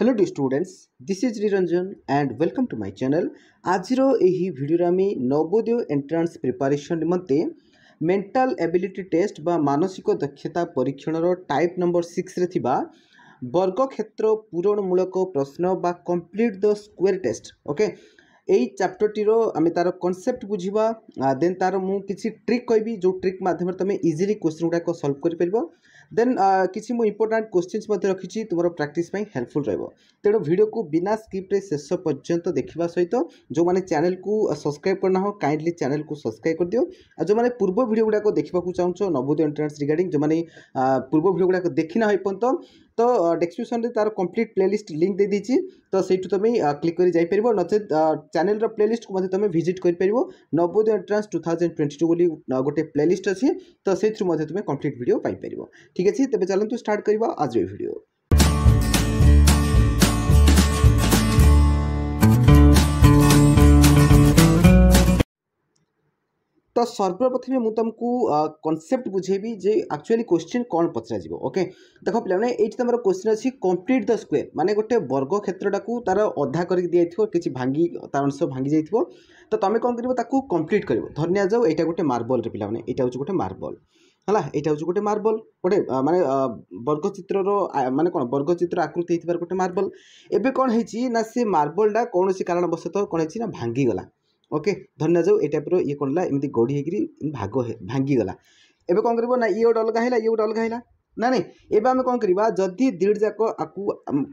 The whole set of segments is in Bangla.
Hello to students this is Riranjan and welcome to my channel आज ଏହି ଭିଡ଼ିଓରେ ଆମେ ନବୋଦୟ ଏଣ୍ଟ୍ରାନ୍ସ ପ୍ରିପାରେସନ୍ ନିମନ୍ତେ ମେଣ୍ଟାଲ ଏବିଲିଟି ଟେଷ୍ଟ ବା ମାନସିକ ଦକ୍ଷତା ପରୀକ୍ଷଣର ଟାଇପ୍ ନମ୍ବର ସିକ୍ସରେ ଥିବା ବର୍ଗକ୍ଷେତ୍ର ପୂରଣମୂଳକ ପ୍ରଶ୍ନ ବା complete the square test okay এই চ্যাপ্টরটির আমি তার কনসেপ্ট বুঝবা দেন তার মু কিছু ট্রিক কবি যে ট্রিক মাধ্যমে তুমি ইজিলি কোশ্চিন গুড়া সলভ করে পারিব ଦେନ୍ କିଛି ମୁଁ ଇମ୍ପୋର୍ଟାଣ୍ଟ କ୍ୱେଶ୍ଚିନ୍ସ ମଧ୍ୟ ରଖିଛି ତୁମର ପ୍ରାକ୍ଟିସ୍ ପାଇଁ ହେଲ୍ପଫୁଲ୍ ରହିବ ତେଣୁ ଭିଡ଼ିଓକୁ ବିନା ସ୍କିପ୍ରେ ଶେଷ ପର୍ଯ୍ୟନ୍ତ ଦେଖିବା ସହିତ ଯେଉଁମାନେ ଚ୍ୟାନେଲ୍କୁ ସବସ୍କ୍ରାଇବ୍ କରିନାହଁ କାଇଣ୍ଡଲି ଚ୍ୟାନେଲ୍କୁ ସବସ୍କ୍ରାଇବ୍ କରିଦିଅ ଆଉ ଯେଉଁମାନେ ପୂର୍ବ ଭିଡ଼ିଓ ଗୁଡ଼ାକ ଦେଖିବାକୁ ଚାହୁଁଛ ନବୋଦୟ ଏଣ୍ଟ୍ରାନ୍ସ ରିଗାର୍ଡ଼ିଂ ଯେଉଁମାନେ ପୂର୍ବ ଭିଡ଼ିଓ ଗୁଡ଼ାକ ଦେଖିନାହଁ ଏପର୍ଯ୍ୟନ୍ତ तो डेस्क्रिप्सन तार कम्प्लीट प्लेलीस्ट लिंक दे दीजिए तो सही तुम क्लिक कर जापर नचे चैनल प्लेलीस्ट को तुम भिजिट कर Navodaya entrance two thousand twenty two बोली गोटे प्लेलीस्ट अच्छे तो से तुम कम्प्लीट भिडियो पाइपर ठीक अच्छे तेज चलते स्टार्ट करवा आज भिडियो ତ ସର୍ବପ୍ରଥମେ ମୁଁ ତୁମକୁ କନସେପ୍ଟ ବୁଝେଇବି ଯେ ଆକ୍ଚୁଆଲି କୋଶ୍ଚିନ୍ କ'ଣ ପଚରାଯିବ ଓକେ ଦେଖ ପିଲାମାନେ ଏଇଠି ତୁମର କୋଶ୍ଚିନ୍ ଅଛି କମ୍ପ୍ଲିଟ୍ ଦ ସ୍କୋୟାର ମାନେ ଗୋଟେ ବର୍ଗ କ୍ଷେତ୍ରଟାକୁ ତା'ର ଅଧା କରିକି ଦିଆଯାଇଥିବ କିଛି ଭାଙ୍ଗି ତାର ଅଂଶ ଭାଙ୍ଗି ଯାଇଥିବ ତ ତୁମେ କ'ଣ କରିବ ତାକୁ କମ୍ପ୍ଲିଟ୍ କରିବ ଧରି ନିଆଯାଉ ଏଇଟା ଗୋଟେ ମାର୍ବଲରେ ପିଲାମାନେ ଏଇଟା ହେଉଛି ଗୋଟେ ମାର୍ବଲ ହେଲା ଏଇଟା ହେଉଛି ଗୋଟେ ମାର୍ବଲ ଗୋଟେ ମାନେ ବର୍ଗଚିତ୍ରର ମାନେ କ'ଣ ବର୍ଗଚିତ୍ର ଆକୃତି ହେଇଥିବାର ଗୋଟେ ମାର୍ବଲ ଏବେ କ'ଣ ହେଇଛି ନା ସେ ମାର୍ବଲଟା କୌଣସି କାରଣବଶତଃ କ'ଣ ହେଇଛି ନା ଭାଙ୍ଗିଗଲା ଓକେ ଧରିନିଆଯାଉ ଏ ଟାଇପ୍ର ଇଏ କ'ଣ ହେଲା ଏମିତି ଗଢ଼ି ହେଇକିରି ଭାଗ ଭାଙ୍ଗିଗଲା ଏବେ କ'ଣ କରିବ ନା ଇଏ ଗୋଟେ ଅଲଗା ହେଲା ଇଏ ଗୋଟେ ଅଲଗା ହେଲା ନା ନାଇଁ ଏବେ ଆମେ କ'ଣ କରିବା ଯଦି ଦୁଇଟି ଯାକ ଆକୁ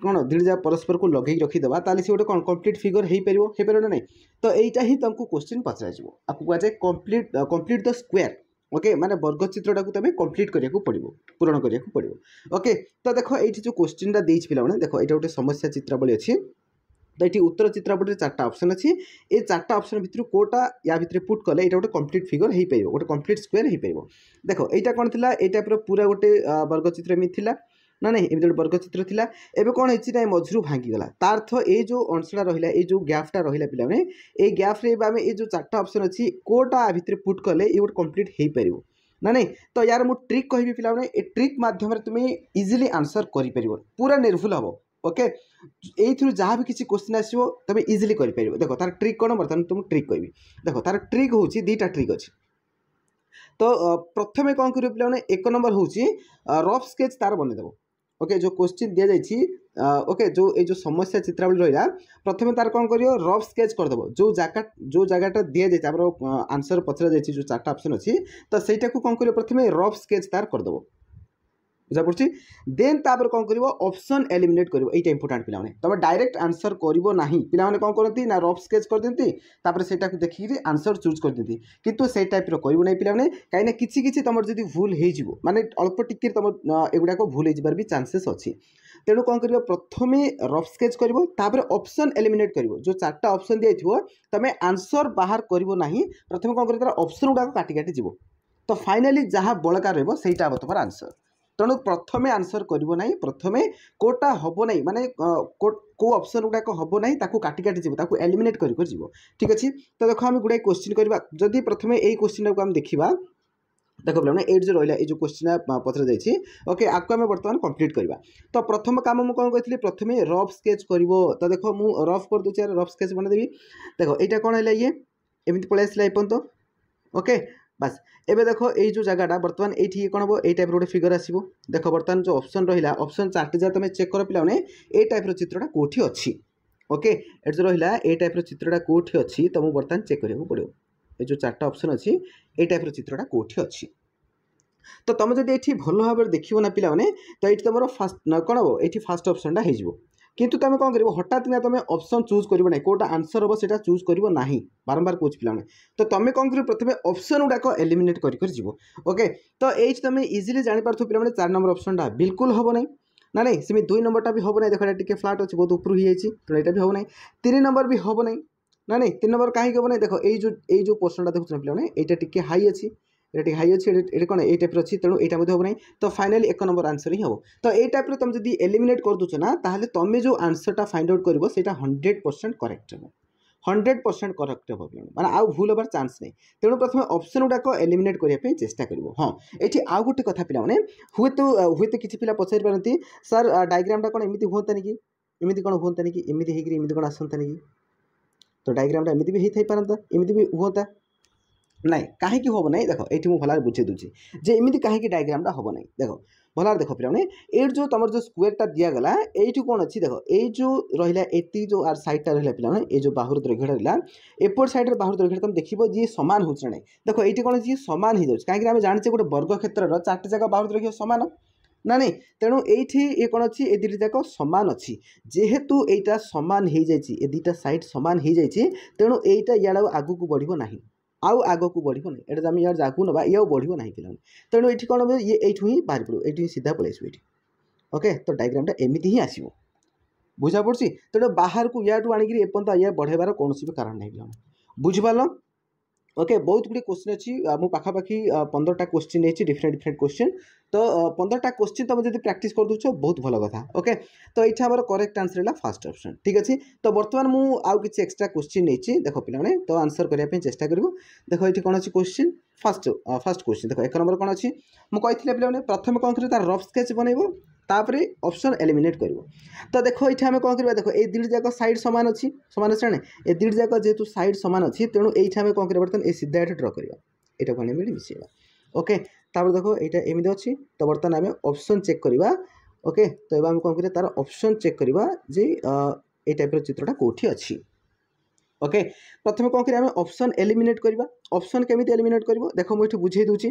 କ'ଣ ଦୁଇଟି ଯାକ ପରସ୍ପରକୁ ଲଗେଇକି ରଖିଦେବା ତାହେଲେ ସେ ଗୋଟେ କ'ଣ କମ୍ପ୍ଲିଟ୍ ଫିଗର୍ ହେଇପାରିବ ହେଇପାରିବ ନା ନାଇଁ ତ ଏଇଟା ହିଁ ତୁମକୁ କୋଶ୍ଚିନ୍ ପଚରାଯିବ ଆକୁ କୁହାଯାଏ complete complete the square okay ମାନେ ବର୍ଗଚିତ୍ରଟାକୁ ତୁମେ କମ୍ପ୍ଲିଟ୍ କରିବାକୁ ପଡ଼ିବ ପୂରଣ କରିବାକୁ ପଡ଼ିବ ଓକେ ତ ଦେଖ ଏଇଠି ଯେଉଁ କୋଶ୍ଚିନ୍ଟା ଦେଇଛି ପିଲାମାନେ ଦେଖ ଏଇଟା ଗୋଟେ ସମସ୍ୟା ଚିତ୍ରାବଳୀ ଅଛି ତ ଏଠି ଉତ୍ତର ଚିତ୍ରାପଟରେ ଚାରିଟା ଅପସନ୍ ଅଛି ଏ ଚାରିଟା ଅପସନ୍ ଭିତରୁ କେଉଁଟା ୟା ଭିତରେ ପୁଟ୍ କଲେ ଏଇଟା ଗୋଟେ କମ୍ପ୍ଲିଟ୍ ଫିଗର୍ ହେଇପାରିବ ଗୋଟେ କମ୍ପ୍ଲିଟ୍ ସ୍କୋୟାର୍ ହେଇପାରିବ ଦେଖ ଏଇଟା କ'ଣ ଥିଲା ଏଇ ଟାଇପ୍ର ପୁରା ଗୋଟେ ବର୍ଗଚିତ୍ର ଏମିତି ଥିଲା ନା ନାହିଁ ଏମିତି ଗୋଟେ ବର୍ଗଚିତ୍ର ଥିଲା ଏବେ କ'ଣ ହେଇଛି ନା ମଝିରୁ ଭାଙ୍ଗିଗଲା ତା ଅର୍ଥ ଏଇ ଯେଉଁ ଅଂଶଟା ରହିଲା ଏଇ ଯେଉଁ ଗ୍ୟାପ୍ଟା ରହିଲା ପିଲାମାନେ ଏଇ ଗ୍ୟାପ୍ରେ ଏବେ ଆମେ ଏଇ ଯେଉଁ ଚାରିଟା ଅପସନ୍ ଅଛି କେଉଁଟା ଆ ଭିତରେ ପୁଟ୍ କଲେ ଇଏ ଗୋଟେ କମ୍ପ୍ଲିଟ୍ ହେଇପାରିବ ନା ନାହିଁ ତ ୟାର ମୁଁ ଟ୍ରିକ୍ କହିବି ପିଲାମାନେ ଏ ଟ୍ରିକ୍ ମାଧ୍ୟମରେ ତୁମେ ଇଜିଲି ଆନ୍ସର୍ କରିପାରିବ ପୁରା ନିର୍ଭୁଲ ହେବ ওকে ଏଇଥିରୁ ଯାହା ବି କିଛି କୋଶ୍ଚିନ୍ ଆସିବ ତୁମେ ଇଜିଲି କରିପାରିବ ଦେଖ ତା'ର ଟ୍ରିକ୍ କ'ଣ ବର୍ତ୍ତମାନ ତୁମକୁ ଟ୍ରିକ୍ କହିବି ଦେଖ ତା'ର ଟ୍ରିକ୍ ହେଉଛି ଦୁଇଟା ଟ୍ରିକ୍ ଅଛି ତ ପ୍ରଥମେ କ'ଣ କରିବ ପିଲାମାନେ ଏକ ନମ୍ବର ହେଉଛି ରଫ୍ ସ୍କେଚ୍ ତା'ର ବନେଇଦେବ ଓକେ ଯେଉଁ କୋଶ୍ଚିନ୍ ଦିଆଯାଇଛି ଓକେ ଯେଉଁ ଏଇ ଯେଉଁ ସମସ୍ୟା ଚିତ୍ରାବଳୀ ରହିଲା ପ୍ରଥମେ ତା'ର କ'ଣ କରିବ ରଫ୍ ସ୍କେଚ୍ କରିଦେବ ଯେଉଁ ଜାଗା ଯେଉଁ ଜାଗାଟା ଦିଆଯାଇଛି ଆମର ଆନ୍ସର୍ ପଚରା ଯାଇଛି ଯେଉଁ ଚାରିଟା ଅପସନ୍ ଅଛି ତ ସେଇଟାକୁ କ'ଣ କରିବ ପ୍ରଥମେ ରଫ୍ ସ୍କେଚ୍ ତା'ର କରିଦେବ বুঝা পড়ছি দেন তাপরে কম করব অপশন এলিমিনেট করব এইটা ইম্পর্টাট পিলামানে তুমি ডাইরেক্ট আনসর করব না পিলামানে কম করতে না রফ স্কেচ করদিকে তাপরে সেটা দেখি আনসর চুজ করদিকে কিন্তু সেই টাইপর করব না পিলামানে কিনা কিছু কিছু তোমার যদি ভুল হয়ে যাব মানে অল্প টিকি তোমার এগুড়াক ভুল হয়ে যাবার বি চান্সেস অছি তেণু কম করব প্রথমে রফ স্কেচ করব তাপরে অপশন এলিমিনেট করব যে চারটা অপশন দিয়েছিল তুমি আনসর বাহার করব না প্রথমে কম করব তার অপশন গুড়া কাটি কাটি যাব তো ফাইনালি যা বলকা রহব সেইটা হব তোমার আনসর তেণু ପ୍ରଥମେ ଆନ୍ସର୍ କରିବ ନାହିଁ ପ୍ରଥମେ କେଉଁଟା ହେବ ନାହିଁ ମାନେ କେଉଁ ଅପସନ୍ ଗୁଡ଼ାକ ହେବ ନାହିଁ ତାକୁ କାଟି କାଟି ଯିବ ତାକୁ ଏଲିମିନେଟ୍ କରି କରି ଯିବ ଠିକ୍ ଅଛି ତ ଦେଖ ଆମେ ଗୁଡ଼ାଏ କ୍ୱେଶ୍ଚିନ୍ କରିବା ଯଦି ପ୍ରଥମେ ଏଇ କ୍ୱେଶ୍ଚିନ୍ଟାକୁ ଆମେ ଦେଖିବା দেখো পিলামানে এইট যে রহিলা এই যে কোশ্চিন পচরা যাইছি ওকে আকু আমি বর্তমান কমপ্লিট করিবা তো প্রথম কাম মু কোন কইଥିଲି প্রথমে রফ স্কেচ করিব তো দেখো মু রফ কর দুছি আর রফ স্কেচ বানা দেবি দেখো এইটা কোন হইলা ইয়ে এমিতি পলাই আসলা এপন্ত ওকে বাস এবে দেখ এই যে জায়গাটা বর্তমান এইটি কোণ হব এই টাইপর গোটে ফিগর আসব দেখ বর্তমান যে অপসন রহিলা অপসন চারটি যা তুমি চেক কর পিলানে এই টাইপর চিত্রটা কোটি অছি ওকে এটি যে রহিলা এই টাইপর চিত্রটা কোটি অছি তুমি বর্তমান চেক করা পড়ব এই যে চারটা অপসন অছি এই টাইপর চিত্রটা কোটি অছি তো তুমি যদি এটি ভালো ভাবে দেখিব না পিলানে তো এটি তোমার ফার্স্ট কোণ হব এটি ফার্স্ট অপসনটা হয়ে যাব কিন্তু তুমি কম করব হঠাৎ না তুমি অপসন চুজ করব না কোটা আনসর হব সেটা চুজ করব না বারম্বার কোচ পিলা তো তুমি কম করব প্রথমে অপসন গুড়া এলিমিনেট করি করে যাব ওকে তো এই তুমি ইজিলি পিলা মানে চার নম্বর অপসনটা বিলকুল হব না না নাই সেমি দুই নম্বরটা বি হব না দেখো এটা টিকে ফ্লাট অছি বহুত উপরু হয়েছি তো এটা বি হব না তিন নম্বর বি হব না না নাই তিন নম্বর কাহি হব না দেখো এই যে এই যে পোর্সনটা দেখুছেন পিলামানে এইটা টিকে হাই আছে এটা টিকে হাই ଅଛି এটা କ'ଣ ଏଇ ଟାଇପ୍ର ଅଛି ତେଣୁ ଏଇଟା ମଧ୍ୟ ହେବ ନାହିଁ ତ ଫାଇନାଲି ଏକ ନମ୍ବର ଆନ୍ସର୍ ହିଁ ହେବ ତ ଏଇ ଟାଇପ୍ର ତୁମେ ଯଦି ଏଲିମିନେଟ୍ କରିଦେଉଛ ନା ତାହେଲେ ତୁମେ ଯେଉଁ ଆନ୍ସର୍ଟା ଫାଇଣ୍ଡ ଆଉଟ୍ କରିବ ସେଇଟା ହଣ୍ଡ୍ରେଡ଼ ପରସେଣ୍ଟ କରେକ୍ଟ ହେବ ହଣ୍ଡ୍ରେଡ଼ ପରସେଣ୍ଟ କରେକ୍ଟ ହେବ ପିଲାମାନେ ମାନେ ଆଉ ଭୁଲ ହେବାର ଚାନ୍ସ ନାହିଁ ତେଣୁ ପ୍ରଥମେ ଅପସନ୍ ଗୁଡ଼ାକ ଏଲିମିନେଟ୍ କରିବା ପାଇଁ ଚେଷ୍ଟା କରିବ ହଁ ଏଠି ଆଉ ଗୋଟେ କଥା ପିଲାମାନେ ହୁଏତ ହୁଏତ କିଛି ପିଲା ପଚାରିପାରନ୍ତି ସାର୍ ଡାଇଗ୍ରାମଟା କ'ଣ ଏମିତି ହୁଅନ୍ତାନି କି ଏମିତି କ'ଣ ହୁଅନ୍ତାନି କି ଏମିତି ହେଇକିରି ଏମିତି କ'ଣ ଆସନ୍ତାନି କି ତ ଡାଇଗ୍ରାମଟା ଏମିତି ବି ହେଇଥାଇପାରନ୍ତା ଏମିତି ବି ହୁଅନ୍ତା ନାଇଁ କାହିଁକି ହେବ ନାହିଁ ଦେଖ ଏଇଠି ମୁଁ ଭଲରେ ବୁଝେଇ ଦେଉଛି ଯେ ଏମିତି କାହିଁକି ଡାଇଗ୍ରାମଟା ହେବ ନାହିଁ ଦେଖ ଭଲରେ ଦେଖ ପିଲାମାନେ ଏଇଠି ଯେଉଁ ତୁମର ଯେଉଁ ସ୍କୋୟାରଟା ଦିଆଗଲା ଏଇଠି କ'ଣ ଅଛି ଦେଖ ଏଇ ଯେଉଁ ରହିଲା ଏତିକି ଯେଉଁ ଆର୍ ସାଇଡ଼୍ଟା ରହିଲା ପିଲାମାନେ ଏଇ ଯେଉଁ ବାହୁର ଦୈର୍ଘ୍ୟ ରହିଲା ଏପଟ ସାଇଡ଼୍ରେ ବାହୁର ଦୈର୍ଘ୍ୟ ତୁମେ ଦେଖିବ ଯିଏ ସମାନ ହେଉଛି ନା ନାହିଁ ଦେଖ ଏଇଠି କ'ଣ ଯିଏ ସମାନ ହେଇଯାଉଛି କାହିଁକିନା ଆମେ ଜାଣିଛେ ଗୋଟେ ବର୍ଗ କ୍ଷେତ୍ରର ଚାରିଟି ଯାକ ବାହୁର ଦୈର୍ଘ୍ୟ ସମାନ ନା ନାହିଁ ତେଣୁ ଏଇଠି ଏ କ'ଣ ଅଛି ଏ ଦୁଇଟି ଯାକ ସମାନ ଅଛି ଯେହେତୁ ଏଇଟା ସମାନ ହେଇଯାଇଛି ଏ ଦୁଇଟା ସାଇଡ଼୍ ସମାନ ହେଇଯାଇଛି ତେଣୁ ଏଇଟା ଇଆଡ଼େ ଆଗକୁ ବଢ଼ିବ ନାହିଁ ଆଉ ଆଗକୁ ବଢ଼ିବ ନାହିଁ ଏଇଟା ଆମେ ଇଆଡ଼େ ଆଗକୁ ନେବା ଇଏ ଆଉ ବଢ଼ିବ ନାହିଁ ପିଲାମାନେ ତେଣୁ ଏଠି କ'ଣ ହେବ ଇଏ ଏଇଠୁ ହିଁ ବାହାରି ପଡ଼ିବ ଏଇଠୁ ହିଁ ସିଧା ପଳେଇ ଆସିବ ଏଇଠି ଓକେ ତ ଡାଇଗ୍ରାମଟା ଏମିତି ହିଁ ଆସିବ ବୁଝା ପଡ଼ୁଛି ତେଣୁ ବାହାରକୁ ଇଆଠୁ ଆଣିକିରି ଏପର୍ଯ୍ୟନ୍ତ ଇଏ ବଢ଼େଇବାର କୌଣସି ବି କାରଣ ନାହିଁ ପିଲାମାନେ ବୁଝିପାରିଲ ଓକେ ବହୁତ ଗୁଡ଼ିଏ କୋଶ୍ଚିନ୍ ଅଛି ମୁଁ ପାଖାପାଖି ପନ୍ଦରଟା କୋଶ୍ଚିନ୍ ନେଇଛି ଡିଫରେଣ୍ଟ ଡିଫରେଣ୍ଟ କୋଶ୍ଚିନ୍ তো ପନ୍ଦରଟା କୋଶ୍ଚିନ୍ ତୁମେ ଯଦି ପ୍ରାକ୍ଟିସ୍ କରିଦେଉଛ ବହୁତ ଭଲ କଥା ଓକେ ତ ଏଇଟା ଆମର କରେକ୍ଟ ଆନ୍ସର୍ ହେଲା ଫାର୍ଷ୍ଟ ଅପସନ୍ ଠିକ୍ ଅଛି ତ ବର୍ତ୍ତମାନ ମୁଁ ଆଉ କିଛି ଏକ୍ସଟ୍ରା କୋଶ୍ଚିନ୍ ନେଇଛି ଦେଖ ପିଲାମାନେ ତ ଆନ୍ସର୍ କରିବା ପାଇଁ ଚେଷ୍ଟା କରିବୁ ଦେଖ ଏଇଠି କ'ଣ ଅଛି କୋଶ୍ଚିନ୍ ଫାର୍ଷ୍ଟ ଫାର୍ଷ୍ଟ କୋଶ୍ଚିନ୍ ଦେଖ ଏକ ନମ୍ବର କ'ଣ ଅଛି ମୁଁ କହିଥିଲି ପିଲାମାନେ ପ୍ରଥମେ କ'ଣ କରିବ ତାର ରଫ୍ ସ୍କେଚ୍ ବନେଇବ ତାପରେ ଅପସନ୍ ଏଲିମିନେଟ୍ କରିବ ତ ଦେଖ ଏଇଠି ଆମେ କ'ଣ କରିବା ଦେଖ ଏଇ ଦୁଇଟି ଯାକ ସାଇଡ଼୍ ସମାନ ଅଛି ସମାନ ଅଛି ନା ଏ ଦୁଇଟି ଯାକ ଯେହେତୁ ସାଇଡ଼୍ ସମାନ ଅଛି ତେଣୁ ଏଇଠି ଆମେ କ'ଣ କରିବା ବର୍ତ୍ତମାନ ଏ ସିଧା ଏଠି ଡ୍ର କରିବା ଏଇଟାକୁ ଆମେ ମିଶେଇବା ଓକେ তারপরে দেখো এটা এমনি ଅଛି ତ ବର୍ତ୍ତମାନ ଆମେ ଅପସନ୍ ଚେକ୍ କରିବା ଓକେ ତ ଏବେ ଆମେ କ'ଣ କରିବା ତା'ର ଅପସନ୍ ଚେକ୍ କରିବା ଯେ ଏଇ ଟାଇପ୍ର ଚିତ୍ରଟା କେଉଁଠି ଅଛି ଓକେ ପ୍ରଥମେ କ'ଣ କରିବା ଆମେ ଅପସନ୍ ଏଲିମିନେଟ୍ କରିବା ଅପସନ୍ କେମିତି ଏଲିମିନେଟ୍ କରିବ ଦେଖ ମୁଁ ଏଠି ବୁଝେଇ ଦେଉଛି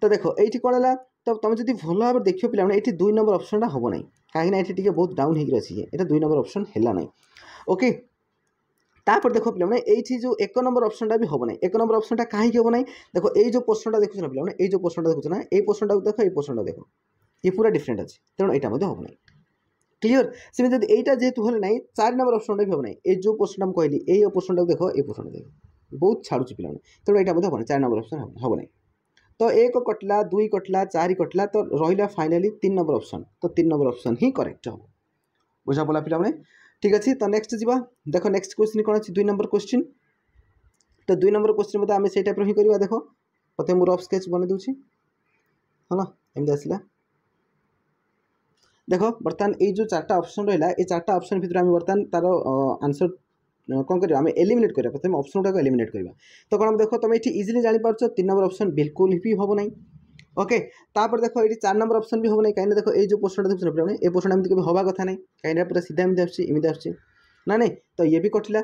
ତ ଦେଖ ଏଇଠି କ'ଣ ହେଲା ତ ତୁମେ ଯଦି ଭଲ ଭାବରେ ଦେଖିବ ପିଲାମାନେ ଏଠି ଦୁଇ ନମ୍ବର ଅପସନ୍ଟା ହେବ ନାହିଁ କାହିଁକିନା ଏଠି ଟିକେ ବହୁତ ଡାଉନ୍ ହେଇକି ଅଛି ଇଏ ଏଇଟା ଦୁଇ ନମ୍ବର ଅପସନ୍ ହେଲା ନାହିଁ ଓକେ ତାପରେ ଦେଖ ପିଲାମାନେ ଏଇଠି ଯେଉଁ ଏକ ନମ୍ବର ଅପସନଟା ବି ହେବ ନାହିଁ ଏକ ନମ୍ବର ଅପସନଟା କାହିଁକି ହେବ ନାହିଁ ଦେଖ ଏଇ ଯେଉଁ ପୋର୍ସନଟା ଦେଖୁଛ ନା ପିଲାମାନେ ଏଇ ଯେଉଁ ପୋର୍ସନଟା ଦେଖୁଛ ନା ଏଇ ପୋର୍ସନଟାକୁ ଦେଖ ଏଇ ପୋର୍ସନଟା ଦେଖ ଇଏ ପୁରା ଡିଫରେଣ୍ଟ ଅଛି ତେଣୁ ଏଇଟା ମଧ୍ୟ ହେବ ନାହିଁ କ୍ଲିଅର ସେମିତି ଯଦି ଏଇଟା ଯେହେତୁ ହେଲେ ନାହିଁ ଚାରି ନମ୍ବର ଅପସନଟା ବି ହେବ ନାହିଁ ଏଇ ଯେଉଁ ପୋର୍ସନଟା ମୁଁ କହିଲି ଏଇ ପୋର୍ସନଟାକୁ ଦେଖ ଏଇ ପୋର୍ସନଟା ଦେଖ ବହୁତ ଛାଡ଼ୁଛି ପିଲାମାନେ ତେଣୁ ଏଇଟା ମଧ୍ୟ ହେବ ନାହିଁ ଚାରି ନମ୍ବର ଅପସନ ହେବ ନାହିଁ ତ ଏକ କଟିଲା ଦୁଇ କଟିଲା ଚାରି କଟିଲା ତ ରହିଲା ଫାଇନାଲି ତିନି ନମ୍ବର ଅପସନ୍ ତ ତିନି ନମ୍ବର ଅପସନ୍ ହିଁ କରେକ୍ଟ ହେବ ବୁଝା ପଡ଼ିଲା ପିଲାମାନେ ঠিক ଅଛି ତ ନେକ୍ସଟ ଯିବା ଦେଖ ନେକ୍ସଟ କ୍ୱେଶ୍ଚିନ୍ କ'ଣ ଅଛି ଦୁଇ ନମ୍ବର କ୍ୱେଶ୍ଚିନ୍ ତ ଦୁଇ ନମ୍ବର କ୍ୱେଶ୍ଚିନ୍ ମଧ୍ୟ ଆମେ ସେଇ ଟାଇପ୍ର ହିଁ କରିବା ଦେଖ ପ୍ରଥମେ ମୁଁ ରଫ୍ ସ୍କେଚ୍ ବନେଇ ଦେଉଛି ହେଲା ଏମିତି ଆସିଲା ଦେଖ ବର୍ତ୍ତମାନ ଏଇ ଯେଉଁ ଚାରିଟା ଅପସନ୍ ରହିଲା ଏଇ ଚାରିଟା ଅପସନ୍ ଭିତରେ ଆମେ ବର୍ତ୍ତମାନ ତା'ର ଆନ୍ସର୍ କ'ଣ କରିବା ଆମେ ଏଲିମିନେଟ୍ କରିବା ପ୍ରଥମେ ଅପସନ୍ ଗୁଡ଼ାକ ଏଲିମିନେଟ୍ କରିବା ତ କ'ଣ ଦେଖ ତୁମେ ଏଠି ଇଜିଲି ଜାଣିପାରୁଛ ତିନି ନମ୍ବର ଅପସନ୍ ବିଲକୁଲ ବି ହେବ ନାହିଁ ওকে তাপরে দেখো এটি চার নম্বর অপশন বি হব না কাইনা দেখো এই যে প্রশ্নটা দেখছ না এই প্রশ্নটা এমনি কেবে হওয়া কথা নাই কাইনা পুরা সিধা এমনি আসছে এমনি আসছে না নাই তো ইয়ে বি কটিলা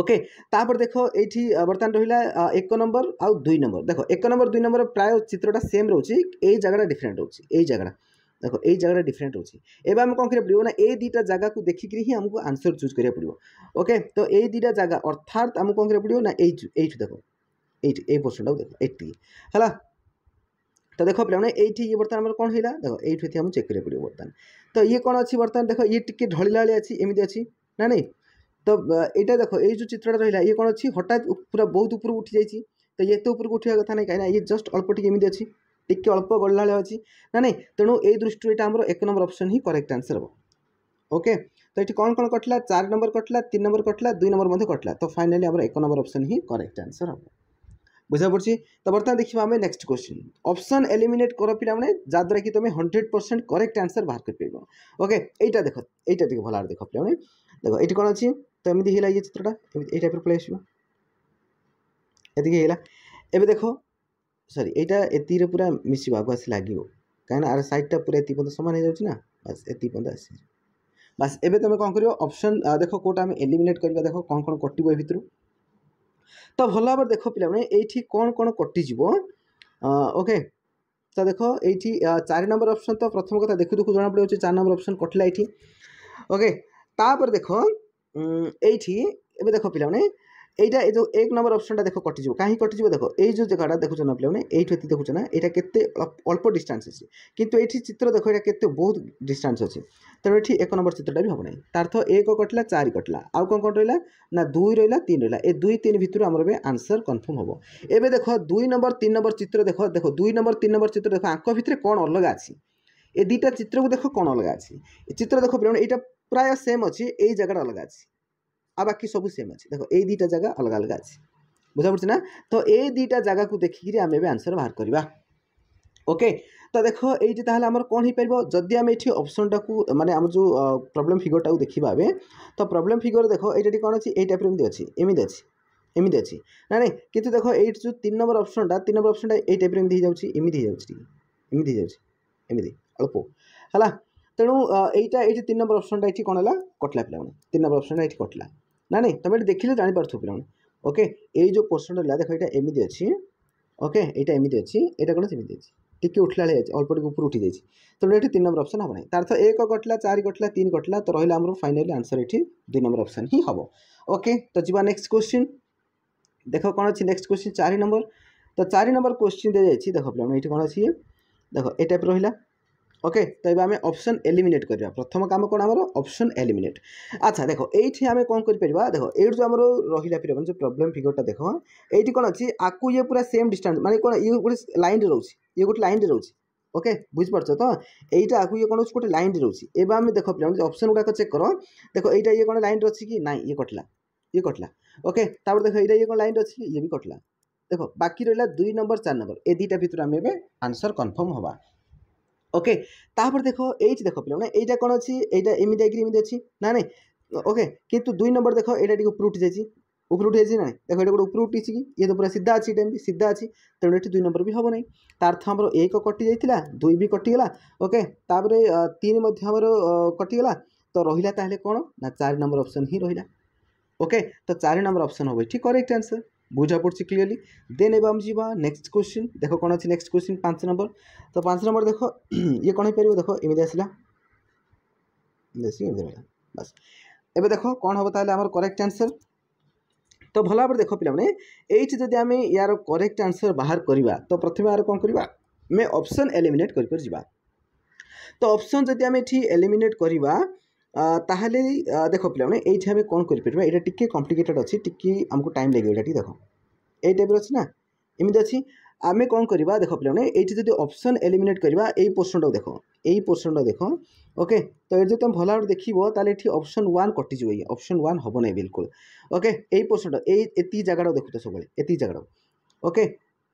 ওকে তাপরে দেখো এইটি বর্তমান রহিলা এক নম্বর আউ দুই নম্বর দেখো এক নম্বর দুই নম্বর প্রায় চিত্রটা সেম রয়েছে এই জায়গাটা ডিফরেন্ট রয়েছে এই জায়গাটা দেখো এই জায়গাটা ডিফরেন্ট রয়েছে এবার আমি কম করে পড়ব না এই দুইটা জায়গাকে দেখিকি হি আমাকে আনসর চুজ করা পড়ব ওকে তো এই দুইটা জায়গা অর্থাৎ আমি কম করে পড়ব না এই এইটু দেখো এইটু এই পোর্শনটাও দেখো এইটি হ্যাঁ ତ ଦେଖ ପିଲାମାନେ ଏଇଠି ଇଏ ବର୍ତ୍ତମାନ ଆମର କ'ଣ ହେଲା ଦେଖ ଏଇଠି ଏଠି ଆମେ ଚେକ୍ କରିବାକୁ ପଡ଼ିବ ବର୍ତ୍ତମାନ ତ ଇଏ କ'ଣ ଅଛି ବର୍ତ୍ତମାନ ଦେଖ ଇଏ ଟିକେ ଢଳିଲା ଭଳିଆ ଅଛି ଏମିତି ଅଛି ନା ନାଇଁ ତ ଏଇଟା ଦେଖ ଏଇ ଯେଉଁ ଚିତ୍ରଟା ରହିଲା ଇଏ କ'ଣ ଅଛି ହଠାତ୍ ପୁରା ବହୁତ ଉପରକୁ ଉଠିଯାଇଛି ତ ଇଏ ଏତେ ଉପରକୁ ଉଠିବା କଥା ନାହିଁ କାହିଁକିନା ଇଏ ଜଷ୍ଟ ଅଳ୍ପ ଟିକେ ଏମିତି ଅଛି ଟିକେ ଅଳ୍ପ ଗଢ଼ିଲା ଭଳିଆ ଅଛି ନା ନାଇଁ ତେଣୁ ଏଇ ଦୃଷ୍ଟିରୁ ଏଇଟା ଆମର ଏକ ନମ୍ବର ଅପସନ୍ ହିଁ କରେକ୍ଟ ଆନ୍ସର୍ ହେବ ଓକେ ତ ଏଠି କ'ଣ କ'ଣ କଟିଲା ଚାରି ନମ୍ବର କଟିଲା ତିନି ନମ୍ବର କଟିଲା ଦୁଇ ନମ୍ବର ମଧ୍ୟ କଟିଲା ତ ଫାଇନାଲି ଆମର ଏକ ନମ୍ବର ଅପସନ୍ ହିଁ କରେକ୍ଟ ଆନ୍ସର୍ ହେବ বুঝা পড়ছি তো বর্তমানে দেখবা আমি নেক্সট কোশ্চিন অপসন এলিমিনেট কর পিলামানে যাদ্বারা কি তুমি হন্ড্রেড পরসেন্ট করেক্ট আনসর বাহার করিপার ওকে এইটা দেখ এইটা টিকে ভালো দেখ পিলামানে দেখ এইটি কোণ অছি তো এমনি হইলা ইয়ে চিত্রটা এই টাইপের পলাই আসবে এদিকে হইলা এবে দেখ সরি এইটা এতিরে পুরা মিশিব আগুয়া আসি লাগিব କାହିଁକିନା ଆର ସାଇଡ଼୍ଟା ପୁରା ଏତିକି ପର୍ଯ୍ୟନ୍ତ ସମାନ ହେଇଯାଉଛି ନା ବାସ୍ ଏତିକି ପର୍ଯ୍ୟନ୍ତ ଆସିଯିବ ବାସ୍ ଏବେ ତୁମେ କ'ଣ କରିବ ଅପସନ୍ ଦେଖ କେଉଁଟା ଆମେ ଏଲିମିନେଟ୍ କରିବା ଦେଖ କ'ଣ କ'ଣ କଟିବ ଏ ଭିତରୁ ତ ଭଲ ଭାବରେ ଦେଖ ପିଲାମାନେ ଏଇଠି କ'ଣ କ'ଣ କଟିଯିବ ଓକେ ତ ଦେଖ ଏଇଠି ଚାରି ନମ୍ବର ଅପସନ୍ ତ ପ୍ରଥମ କଥା ଦେଖୁ ଦେଖୁ ଜଣାପଡ଼ିଯାଉଛି ଚାରି ନମ୍ବର ଅପସନ୍ କଟିଲା ଏଇଠି ଓକେ ତାପରେ ଦେଖ ଏଇଠି ଏବେ ଦେଖ ପିଲାମାନେ এইটা এই যে এক নম্বর অপশনটা দেখো কটি যাব কাহি কটি যাব দেখো এই যে জায়গাটা দেখো না পিলামানে এইটু এত দেখুছ না এটা কেতে অল্প ডিসটেন্স আছে কিন্তু এইটি চিত্র দেখো এটা কেতে বহুত ডিসটেন্স আছে তাহলে এটি এক নম্বর চিত্রটা বি হব না তার অর্থ এক কটলা চার কটলা আর কোন কোন রইলা না দুই রইলা তিন রইলা এই দুই তিন ভিতর আমার এবে আনসার কনফার্ম হব এবে দেখো দুই নম্বর তিন নম্বর চিত্র দেখো দেখো দুই নম্বর তিন নম্বর চিত্র দেখো আঙ্ক ভিতরে কোন অলগা আছে এই দুইটা চিত্রক দেখো কোন অলগা আছে চিত্র দেখো পিলামানে এইটা প্রায় সেম অছি এই জায়গাটা অলগা আছে ଆଉ ବାକି ସବୁ ସେମ୍ ଅଛି ଦେଖ ଏଇ ଦୁଇଟା ଜାଗା ଅଲଗା ଅଲଗା ଅଛି ବୁଝାପଡ଼ୁଛି ନା ତ ଏଇ ଦୁଇଟା ଜାଗାକୁ ଦେଖିକିରି ଆମେ ଏବେ ଆନ୍ସର୍ ବାହାର କରିବା ଓକେ ତ ଦେଖ ଏଇଠି ତାହେଲେ ଆମର କ'ଣ ହେଇପାରିବ ଯଦି ଆମେ ଏଠି ଅପସନ୍ଟାକୁ ମାନେ ଆମର ଯେଉଁ ପ୍ରୋବ୍ଲେମ୍ ଫିଗର୍ଟାକୁ ଦେଖିବା ଏବେ ତ ପ୍ରୋବ୍ଲେମ୍ ଫିଗର୍ ଦେଖ ଏଇଟା କ'ଣ ଅଛି ଏଇ ଟାଇପ୍ର ଏମିତି ଅଛି ଏମିତି ଅଛି ଏମିତି ଅଛି ନା ନାଇଁ କିନ୍ତୁ ଦେଖ ଏଇଠି ଯେଉଁ ତିନି ନମ୍ବର ଅପସନ୍ଟା ତିନି ନମ୍ବର ଅପସନ୍ଟା ଏଇ ଟାଇପ୍ର ଏମିତି ହେଇଯାଉଛି ଏମିତି ହେଇଯାଉଛି ଟିକେ ଏମିତି ହେଇଯାଉଛି ଏମିତି ଅଳ୍ପ ହେଲା ତେଣୁ ଏଇଟା ଏଇଠି ତିନି ନମ୍ବର ଅପସନଟା ଏଠି କ'ଣ ହେଲା କଟିଲା ପିଲାମାନେ ତିନି ନମ୍ବର ଅପସନଟା ଏଠି କଟିଲା ନା ନାଇଁ ତମେ ଏଠି ଦେଖିଲେ ଜାଣିପାରୁଥିବ ପିଲାମାନେ ଓକେ ଏଇ ଯେଉଁ ପୋର୍ସନଟା ହେଲା ଦେଖ ଏଇଟା ଏମିତି ଅଛି ଓକେ ଏଇଟା ଏମିତି ଅଛି ଏଇଟା କ'ଣ ସେମିତି ଅଛି ଟିକେ ଉଠିଲା ଭଳିଆ ଅଛି ଅଳ୍ପ ଟିକେ ଉପରୁ ଉଠି ଯାଇଛି ତେଣୁ ଏଠି ତିନି ନମ୍ବର ଅପସନ୍ ହେବ ନାହିଁ ତାର ତ ଏକ କଟିଲା ଚାରି କଟିଲା ତିନି କଟିଲା ତ ରହିଲା ଆମର ଫାଇନାଲି ଆନ୍ସର୍ ଏଠି ଦୁଇ ନମ୍ବର ଅପସନ୍ ହିଁ ହେବ ଓକେ ତ ଯିବା ନେକ୍ସଟ କ୍ୱେଶ୍ଚିନ୍ ଦେଖ କ'ଣ ଅଛି ନେକ୍ସଟ କ୍ୱେଶ୍ଚିନ୍ ଚାରି ନମ୍ବର ତ ଚାରି ନମ୍ବର କ୍ୱେଶ୍ଚିନ୍ ଦିଆଯାଇଛି ଦେଖ ପିଲାମାନେ ଏଇଠି କ'ଣ ଅଛି ଦେଖ ଏ ଟାଇପ୍ ରହିଲା ওকে তো এবার আমি অপশন এলিমিনেট করা প্রথম কাম কোণ আমার অপশন এলিমিনেট আচ্ছা দেখো হ্যাঁ? এইটি আমি কম করে পারিবা দেখো এইটি যে আমার রহিলা ফির মানে প্রোবলেম ফিগরটা দেখো এইটি কোণ আছে আকু ইয়ে পুরা সেম ডিস্টান্স মানে কোণ ইয়ে গোটে লাইনরে রয়েছে ইয়ে গোটে লাইনরে রয়েছে ওকে বুঝিপারছ তো এইটা আকু ইয়ে কোণ হচ্ছে গোটে লাইনরে রয়েছে এবার আমি দেখো পিলা অপশন গুড়াক চেক কর দেখো এইটা ইয়ে কোণ লাইনরে অছি কি না ইয়ে কটলা ইয়ে কটলা ওকে তারপরে দেখো এইটা ইয়ে কোণ লাইনরে অছি ইয়ে বি কটলা দেখো বাকি রহিলা দুই নম্বর চার নম্বর এ দুইটা ভিতরে আমি এবার আনসর কনফর্ম হবা ওকে ତାପରେ ଦେଖ ଏଇଠି ଦେଖ ପିଲାମାନେ ଏଇଟା କ'ଣ ଅଛି ଏଇଟା ଏମିତି ହେଇକିରି ଏମିତି ଅଛି ନା ନାହିଁ ଓକେ କିନ୍ତୁ ଦୁଇ ନମ୍ବର ଦେଖ ଏଇଟା ଟିକେ ଉପରୁ ଉଠିଯାଇଛି ଉପରୁ ଉଠିଯାଇଛି ନା ନାହିଁ ଦେଖ ଏଇଟା ଗୋଟେ ଉପରୁ ଉଠିଛି କି ଇଏ ତ ପୁରା ସିଧା ଅଛି ଏଇଟା ଏମିତି ସିଧା ଅଛି ତେଣୁ ଏଠି ଦୁଇ ନମ୍ବର ବି ହେବ ନାହିଁ ତା ଅର୍ଥ ଆମର ଏକ କଟିଯାଇଥିଲା ଦୁଇ ବି କଟିଗଲା ଓକେ ତାପରେ ତିନି ମଧ୍ୟ ଆମର କଟିଗଲା ତ ରହିଲା ତାହେଲେ କ'ଣ ନା ଚାରି ନମ୍ବର ଅପସନ୍ ହିଁ ରହିଲା ଓକେ ତ ଚାରି ନମ୍ବର ଅପସନ୍ ହେବ ଏଠି କରେକ୍ଟ ଆନ୍ସର୍ বুঝা পড়ছে ক্লিয়ারলি দেন এবার আমি যা নেক্সট কোশ্চিন দেখ কোণ আছে নেক্সট কোশ্চিন পাঁচ নম্বর তো পাঁচ নম্বর দেখ ইয়ে কোণ হইপার দেখ এমনি আসলা বাস এবে দেখ কোণ হব তাহলে আমার করেক্ট আনসর তো ভাল ভাবে দেখ পিলামানে এইটি যদি আমি ইয়ার করেক্ট আনসর বাহার করা তো প্রথমে আর কম করা আমি অপসন এলিমিনেট করি যা তো অপসন যদি আমি এটি এলিমিনেট করা ତାହେଲେ ଦେଖ ପିଲାମାନେ ଏଇଠି ଆମେ କ'ଣ କରିପାରିବା ଏଇଟା ଟିକିଏ କମ୍ପ୍ଲିକେଟେଡ଼୍ ଅଛି ଟିକିଏ ଆମକୁ ଟାଇମ୍ ଲାଗିବ ଏଇଟା ଟିକିଏ ଦେଖ ଏଇ ଟାଇପ୍ର ଅଛି ନା ଏମିତି ଅଛି ଆମେ କ'ଣ କରିବା ଦେଖ ପିଲାମାନେ ଏଇଠି ଯଦି ଅପସନ୍ ଏଲିମିନେଟ୍ କରିବା ଏଇ ପୋର୍ସନ୍ଟାକୁ ଦେଖ ଏଇ ପୋର୍ସନ୍ଟାକୁ ଦେଖ ଓକେ ତ ଏଠି ଯଦି ତୁମେ ଭଲ ଭାବରେ ଦେଖିବ ତାହେଲେ ଏଠି ଅପସନ୍ ୱାନ୍ କଟିଯିବ ଇଏ ଅପସନ୍ ୱାନ୍ ହେବ ନାହିଁ ବିଲକୁଲ ଓକେ ଏଇ ପୋର୍ସନ୍ଟା ଏଇ ଏତିକି ଜାଗାଟାକୁ ଦେଖୁଛ ସବୁବେଳେ ଏତିକି ଜାଗାଟାକୁ ଓକେ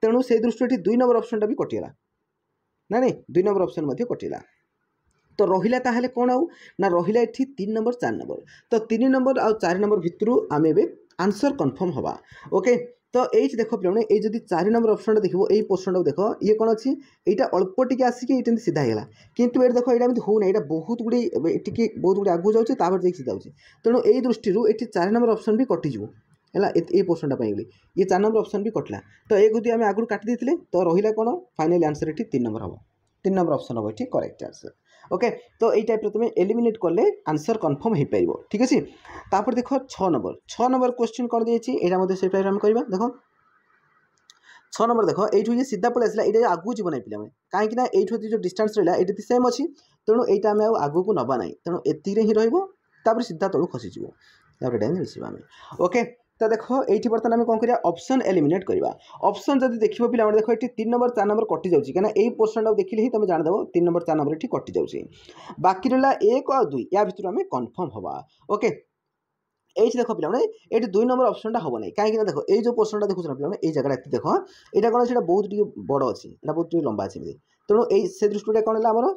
ତେଣୁ ସେଇ ଦୃଷ୍ଟିରୁ ଏଠି ଦୁଇ ନମ୍ବର ଅପସନ୍ଟା ବି କଟିଗଲା ନା ନାଇଁ ଦୁଇ ନମ୍ବର ଅପସନ୍ ମଧ୍ୟ କଟିଗଲା তো ରହିଲା ତାହେଲେ କ'ଣ ଆଉ ନା ରହିଲା ଏଠି ତିନି ନମ୍ବର ଚାରି ନମ୍ବର ତ ତିନି ନମ୍ବର ଆଉ ଚାରି ନମ୍ବର ଭିତରୁ ଆମେ ଏବେ আনসর কনফর্ম হবা ওকে তো এই যে দেখো পিলামানে এই যদি চারি নম্বর অপশনটা দেখব এই পোর্সনটা দেখ ইয়ে কোণ অছি এইটা অল্প টিকি আসিকি এইটা এমনি সিধা হয়েগলা কিন্তু এটা দেখো এটা এমনি হোনা এটা বহুত গুড়ি টিকি বহুত গুড়ি আগুক যাচ্ছে তাপরে দেখি সিধা হচ্ছে তেমন এই দৃষ্টি এটি চারি নম্বর অপশন বি কটিযোগ ହେଲା ଏଇ ପୋର୍ସନଟା ପାଇଁ ବୋଲି ଇଏ ଚାରି ନମ୍ବର ଅପସନ୍ ବି କଟିଲା ତ ଏ ଯଦି ଆମେ ଆଗରୁ କାଟି ଦେଇଥିଲେ ତ ରହିଲା କ'ଣ ଫାଇନାଲ୍ ଆନ୍ସର୍ ଏଠି ତିନି ନମ୍ବର ହେବ ତିନି ନମ୍ବର ଅପସନ୍ ହେବ ଏଠି କରେକ୍ଟ ଆନ୍ସର୍ ওকে ତ ଏଇଟା ପ୍ରଥମେ ଏଲିମିନେଟ୍ କଲେ ଆନ୍ସର୍ କନଫର୍ମ ହୋଇପାରିବ ଠିକ୍ ଅଛି ତାପରେ ଦେଖ ଛଅ ନମ୍ବର ଛଅ ନମ୍ବର କ୍ୱେଶ୍ଚିନ୍ କ'ଣ ଦେଇଛି ଏଇଟା ମଧ୍ୟ ସେ ଟାଇପ୍ର ଆମେ କରିବା ଦେଖ ଛଅ ନମ୍ବର ଦେଖ ଏଇଠୁ ଇଏ ସିଧା ପଳେଇ ଆସିଲା ଏଇଟା ଆଗକୁ ଯିବ ନାହିଁ ପିଲାମାନେ କାହିଁକିନା ଏଇଠୁ ଯେଉଁ ଡିଷ୍ଟାନ୍ସ ରହିଲା ଏଇଠି ସେମ୍ ଅଛି ତେଣୁ ଏଇଟା ଆମେ ଆଉ ଆଗକୁ ନେବା ନାହିଁ ତେଣୁ ଏତିକିରେ ହିଁ ରହିବ ତାପରେ ସିଧା ତଳୁ ଖସିଯିବ ତାପରେ ଏଇଟା ହିଁ ମିଶିବା ଆମେ ଓକେ ତ ଦେଖ ଏଇଠି ବର୍ତ୍ତମାନ ଆମେ କ'ଣ କରିବା ଅପସନ୍ ଏଲିମିନେଟ୍ କରିବା ଅପସନ୍ ଯଦି ଦେଖିବ ପିଲାମାନେ ଦେଖ ଏଠି ତିନି ନମ୍ବର ଚାରି ନମ୍ବର କଟିଯାଉଛି କାହିଁକିନା ଏଇ ପୋର୍ସନ୍ଟାକୁ ଦେଖିଲେ ହିଁ ତୁମେ ଜାଣିଦେବ ତିନି ନମ୍ବର ଚାରି ନମ୍ବର ଏଠି କଟିଯାଉଛି ବାକି ରହିଲା ଏକ ଆଉ ଦୁଇ ୟା ଭିତରୁ ଆମେ କନଫର୍ମ ହେବା ଓକେ এইটি দেখো পিলামানে এটি দুই নম্বর অপশনটা হব না কাহিঁকি না দেখো এই যে পোর্সনটা দেখুছ না পিলামানে এই জায়গাটা একটু দেখো এটা কোণ সেটা বহুত টিকে বড় অছি এটা বহুত টিকে লম্বা আছে তেমন এই সে দৃষ্টিটা কোণ হল আমার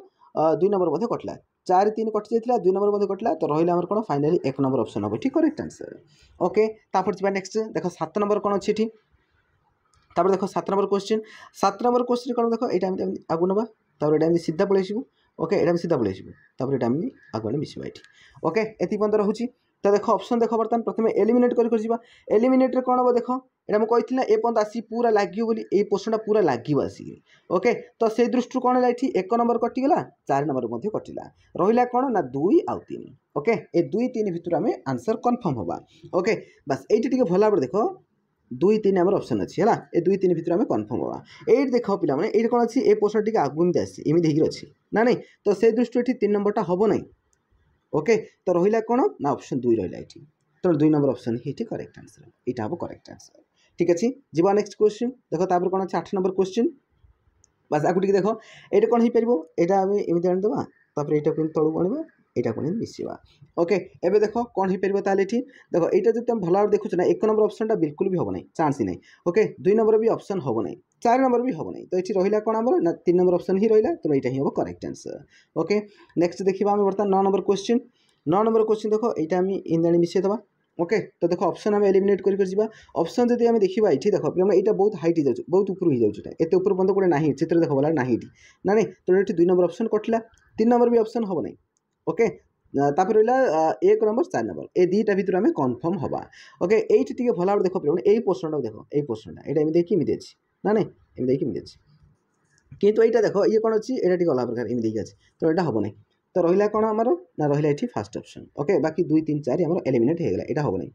দুই নম্বর মধ্যে কটলা চারি তিন কটি যাই দুই নম্বর মধ্যে কটলা তো রহলে আমার কোণ ফাইনালি এক নম্বর অপসন হব এটি করেক্ট আনসর ওকে তাপরে যা নেক্সট দেখ সাত নম্বর কোণ অছি এটি তাপরে দেখ সাত নম্বর কোশ্চিন সাত নম্বর কোশ্চিন কোণ দেখ এটা আমি আগু নেবা তাপরে এটা আমি সিধা পলাই আসবু ওকে এটা আমি সিধা পলাই আসবু তাপরে এটা আমি আগুয়াড়ে মিশবা এটি ওকে এটি পর্যন্ত রহুছি ତ ଦେଖ ଅପସନ୍ ଦେଖ ବର୍ତ୍ତମାନ ପ୍ରଥମେ ଏଲିମିନେଟ୍ କରି କରି ଯିବା ଏଲିମିନେଟ୍ରେ କ'ଣ ହେବ ଦେଖ ଏଇଟା ମୁଁ କହିଥିଲି ନା ଏ ପର୍ଯ୍ୟନ୍ତ ଆସିକି ପୁରା ଲାଗିବ ବୋଲି ଏଇ ପୋର୍ସନ୍ଟା ପୁରା ଲାଗିବ ଆସିକି ଓକେ ତ ସେଇ ଦୃଷ୍ଟିରୁ କ'ଣ ହେଲା ଏଠି ଏକ ନମ୍ବର କଟିଗଲା ଚାରି ନମ୍ବର ମଧ୍ୟ କଟିଲା ରହିଲା କ'ଣ ନା ଦୁଇ ଆଉ ତିନି ଓକେ ଏ ଦୁଇ ତିନି ଭିତରୁ ଆମେ ଆନ୍ସର୍ କନଫର୍ମ ହେବା ଓକେ ବାସ୍ ଏଇଠି ଟିକେ ଭଲ ଭାବରେ ଦେଖ ଦୁଇ ତିନି ଆମର ଅପସନ୍ ଅଛି ହେଲା ଏ ଦୁଇ ତିନି ଭିତରେ ଆମେ କନଫର୍ମ ହେବା ଏଇଠି ଦେଖ ପିଲାମାନେ ଏଇଠି କ'ଣ ଅଛି ଏ ପୋର୍ସନ୍ ଟିକେ ଆଗକୁ ଏମିତି ଆସିଛି ଏମିତି ହେଇକି ଅଛି ନା ନାହିଁ ତ ସେଇ ଦୃଷ୍ଟିରୁ ଏଠି ତିନି ନମ୍ବରଟା ହେବ ନାହିଁ ওকে তো রহিলা কোন না অপশন দুই রহিলা এটি তো দুই নম্বর অপশন এটি করেক্ট আনসার এটা হব করেক্ট আনসার ঠিক আছে যা নেক্সট কোশ্চিন দেখ তাপরে কোণ আছে আট নম্বর কোশ্চিন বাস আকু টিকে দেখ এটা কোণ হয়ে পারিব এটা আমি এমনি আনিদেবা তাপরে এটা কিন্তু তলু আনবা এটা কোণ মিশিবা ওকে এবে দেখ কোণ হয়ে পারিব তাহলে এটি দেখ এইটা যদি তুমি ভালো ভাবে দেখুছ না এক নম্বর অপশনটা বিলকুল বি হব না চান্স নাই ওকে দুই নম্বর বি অপশন হব না চারি নম্বর ବି ହେବନି ତ ଏଠି ରହିଲା କ'ଣ ଆମର ନା ତିନି ନମ୍ବର ଅପସନ୍ ହିଁ ରହିଲା ତ ଏଇଟା ହିଁ ହେବ କରେକ୍ଟ ଆନ୍ସର୍ ଓକେ ନେକ୍ସଟ ଦେଖିବା ଆମେ ବର୍ତ୍ତମାନ ନଅ ନମ୍ବର କ୍ୱେଶ୍ଚିନ୍ ନଅ ନମ୍ବର କ୍ୱେଶ୍ଚିନ୍ ଦେଖ ଏଇଟା ଆମେ ଇନ୍ଦାଣୀ ମିଶାଇ ଦେବା ওকে তো দেখো অপশন আমি এলিমিনেট করি যা অপশন যদি আমি দেখিবা এটি দেখো আমরা এইটা বহুত হাইট হয়ে যাচ্ছে বহুত উপর হয়ে যাচ্ছে এত উপর পর্যন্ত গোটে না চিত্র দেখো বলা না এটি না নাই তো এটি দুই নম্বর অপশন কটিলা তিন নম্বর বি অপশন হব না ওকে তাপরে রহিলা এক নম্বর চার নম্বর এই দুইটা ভিতরে আমি কনফর্ম হবা ওকে এইটি টিকে ভালো ভাবে দেখো এই পোর্সনটা দেখো এই পোর্সনটা এটা এমনি কেমি দিয়েছি ନା ନାଇଁ ଏମିତି ଦେଇକି ଏମିତି ଅଛି কিন্তু এইটা দেখো ইয়ে କ'ଣ ଅଛି ଏଇଟା ଟିକେ ଅଲଗା ପ୍ରକାର ଏମିତି ଦେଇକି ଅଛି ତ ଏଇଟା ହେବ ନାହିଁ ତ ରହିଲା କ'ଣ ଆମର ନା ରହିଲା ଏଠି ଫାର୍ଷ୍ଟ ଅପସନ୍ ଓକେ ବାକି ଦୁଇ ତିନି ଚାରି ଆମର ଏଲିମିନେଟ୍ ହୋଇଗଲା ଏଇଟା ହେବ ନାହିଁ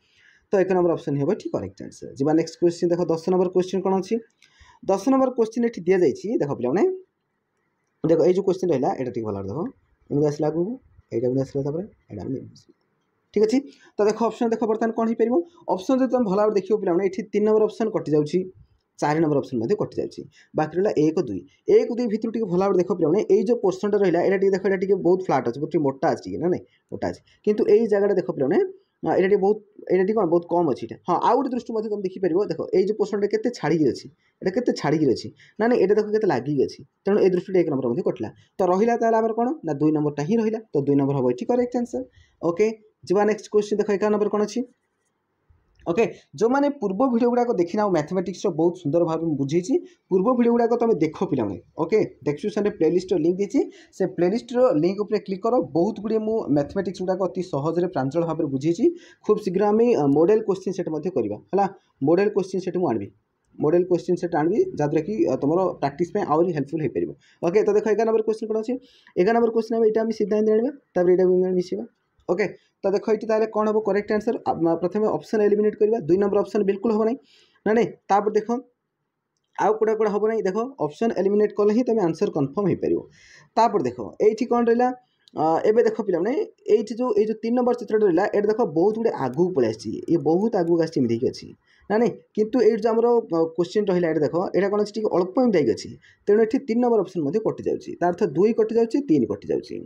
ତ ଏକ ନମ୍ବର ଅପସନ୍ ହେବ ଏଠି କରେକ୍ଟ ଆନ୍ସର୍ ଯିବା ନେକ୍ସଟ କ୍ୱେଶ୍ଚିନ୍ ଦେଖ ଦଶ ନମ୍ବର କ୍ୱେଶ୍ଚିନ୍ କ'ଣ ଅଛି ଦଶ ନମ୍ବର କ୍ୱେଶ୍ଚିନ୍ ଏଠି ଦିଆଯାଇଛି ଦେଖ ପିଲାମାନେ ଦେଖ ଏଇ ଯେଉଁ କ୍ୱେଶ୍ଚିନ୍ ରହିଲା ଏଇଟା ଟିକେ ଭଲ ଦେଖ ଏମିତି ଆସିଲା ଆଗକୁ ଏଇଟା ଏମିତି ଆସିଲା ତାପରେ ଏଇଟା ଏମିତି ঠিক আছে তো দেখো অপশন দেখো বর্তমানে কোণ হয়ে পাব অপশন যদি তুমি ভালো ভাবে দেখো পিলা এটি তিন নম্বর অপশন কটি যাচ্ছি চারি নম্বর অপসন মধ্যে কটি যাচ্ছে বাকি রহলা এক দুই এক দুই ভিতর টিকি ভাল ভাবে দেখ পিলামানে এই যে পোর্সনটা রহিলা এটা টিকি দেখ এটা টিকি বহুত ফ্লাট আছে টিকে মোটা আছে টিকে না না মোটা আছে কিন্তু এই জায়গাটা দেখ পিলামানে এটা টিকি বহুত এটা টিকি কোণ বহুত কম আছে এটা হ্যাঁ আউ দৃষ্টি মধ্যে তুমি দেখিপার দেখ এই যে পোর্সনটা কেতে ছাড়িকি আছে এটা কেতে ছাড়িকি আছে না না এটা দেখ কেতে লাগিকি আছে তেমন এই দৃষ্টিটা এক নম্বর মধ্যে কটিলা তো রহিলা তাহলে আমার কোণ না দুই নম্বরটা হি রহিলা তো দুই নম্বর হব এটি করেক্ট আনসার ওকে যা নেক্সট কোশ্চিন দেখ এগারো নম্বর কোণ আছে ओके ଯେଉଁମାନେ ପୂର୍ବ ଭିଡ଼ିଓ ଗୁଡ଼ାକ ଦେଖିନା ଆଉ ମ୍ୟାଥମେଟିକ୍ସର ବହୁତ ସୁନ୍ଦର ଭାବେ ମୁଁ ବୁଝେଇଛି ପୂର୍ବ ଭିଡ଼ିଓ ଗୁଡ଼ାକ ତୁମେ ଦେଖ ପିଲାମାନେ ଓକେ ଡେସ୍କ୍ରିପସନ୍ରେ ପ୍ଲେଲିଷ୍ଟର ଲିଙ୍କ୍ ଦେଇଛି ସେ ପ୍ଲେଲିଷ୍ଟର ଲିଙ୍କ୍ ଉପରେ କ୍ଲିକ୍ କର ବହୁତ ଗୁଡ଼ିଏ ମୁଁ ମ୍ୟାଥମେଟିକ୍ସ ଗୁଡ଼ାକ ଅତି ସହଜରେ ପ୍ରାଞ୍ଜଳ ଭାବରେ ବୁଝେଇଛି ଖୁବ୍ ଶୀଘ୍ର ଆମେ ମଡ଼େଲ୍ କୋଶ୍ଚିନ୍ ସେଟ୍ ମଧ୍ୟ କରିବା ହେଲା ମଡ଼େଲ୍ କୋଶ୍ଚିନ୍ ସେଟ୍ ମୁଁ ଆଣିବି মডেল কোশ্চিন সেট আনবি যাদ্বারা কি তোমার প্রাকটিস পাই আহরি হেল্পফুল হয়ে পাব ওকে তো দেখো এগার নম্বর কোশ্চিন কোণ আছে এগার নম্বর কোশ্চিন আমি এটা আমি সিদ্ধান্ত আনবা তারপরে এটা মিশিবা ওকে তো দেখো ଏଇଠି ତାହେଲେ କ'ଣ ହେବ କରେକ୍ଟ ଆନ୍ସର୍ ପ୍ରଥମେ ଅପସନ୍ ଏଲିମିନେଟ୍ କରିବା ଦୁଇ ନମ୍ବର ଅପସନ୍ ବିଲକୁଲ ହେବ ନାହିଁ ନା ନାହିଁ ତାପରେ ଦେଖ ଆଉ କେଉଁଟା କେଉଁଟା ହେବ ନାହିଁ ଦେଖ ଅପସନ୍ ଏଲିମିନେଟ୍ କଲେ ହିଁ ତୁମେ ଆନ୍ସର୍ କନଫର୍ମ ହୋଇପାରିବ ତାପରେ ଦେଖ ଏଇଠି କ'ଣ ରହିଲା ଏବେ ଦେଖ ପିଲାମାନେ ଏଇଠି ଯେଉଁ ଏଇ ଯେଉଁ ତିନି ନମ୍ବର ଚିତ୍ରଟା ରହିଲା ଏଇଟା ଦେଖ ବହୁତ ଗୁଡ଼ିଏ ଆଗକୁ ପଳାଇ ଆସିଛି ଇଏ ବହୁତ ଆଗକୁ ଆସିଛି ଏମିତିକି ଅଛି ନା ନାହିଁ କିନ୍ତୁ ଏଇଠି ଯେଉଁ ଆମର କୋଶ୍ଚିନ୍ ରହିଲା ଏଇଟା ଦେଖ ଏଇଟା କ'ଣ ଅଛି ଟିକେ ଅଳ୍ପ ଏମିତି ଅଛି ତେଣୁ ଏଠି ତିନି ନମ୍ବର ଅପ୍ସନ୍ ମଧ୍ୟ କଟିଯାଉଛି ତା ଅର୍ଥ ଦୁଇ କଟିଯାଉଛି ତିନି କଟିଯାଉଛି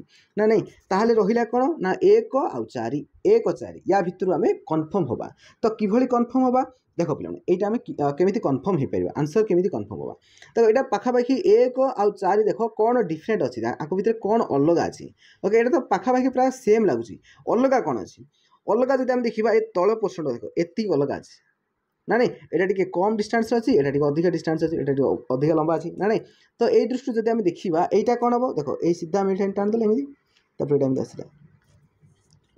ନା ନାହିଁ ତାହେଲେ ରହିଲା କ'ଣ ନା ଏକ ଆଉ ଚାରି ଏକ ଚାରି ୟା ଭିତରୁ ଆମେ କନଫର୍ମ ହେବା ତ କିଭଳି କନଫର୍ମ ହେବା ଦେଖ ପିଲାମାନେ ଏଇଟା ଆମେ କେମିତି କନଫର୍ମ ହେଇପାରିବା ଆନ୍ସର୍ କେମିତି କନଫର୍ମ ହେବା ତ ଏଇଟା ପାଖାପାଖି ଏକ ଆଉ ଚାରି ଦେଖ କ'ଣ ଡିଫରେଣ୍ଟ ଅଛି ଆଙ୍କ ଭିତରେ କ'ଣ ଅଲଗା ଅଛି ଓକେ ଏଇଟା ତ ପାଖାପାଖି ପ୍ରାୟ ସେମ୍ ଲାଗୁଛି ଅଲଗା କ'ଣ ଅଛି ଅଲଗା ଯଦି ଆମେ ଦେଖିବା ଏ ତଳ ପୋଷଣ ଦେଖ ଏତିକି ଅଲଗା ଅଛି ନା ନାହିଁ ଏଇଟା ଟିକେ କମ୍ ଡିଷ୍ଟାନ୍ସରେ ଅଛି ଏଇଟା ଟିକେ ଅଧିକ ଡିଷ୍ଟାନ୍ସ ଅଛି ଏଇଟା ଟିକେ ଅଧିକ ଲମ୍ବା ଅଛି ନା ନାହିଁ ତ ଏଇ ଦୃଷ୍ଟିରୁ ଯଦି ଆମେ ଦେଖିବା ଏଇଟା କ'ଣ ହେବ ଦେଖ ଏଇ ସିଧା ଆମେ ଏଇଠି ଟାଣିଦେଲେ ଏମିତି ତାପରେ ଏଇଟା ଏମିତି ଆସିଲା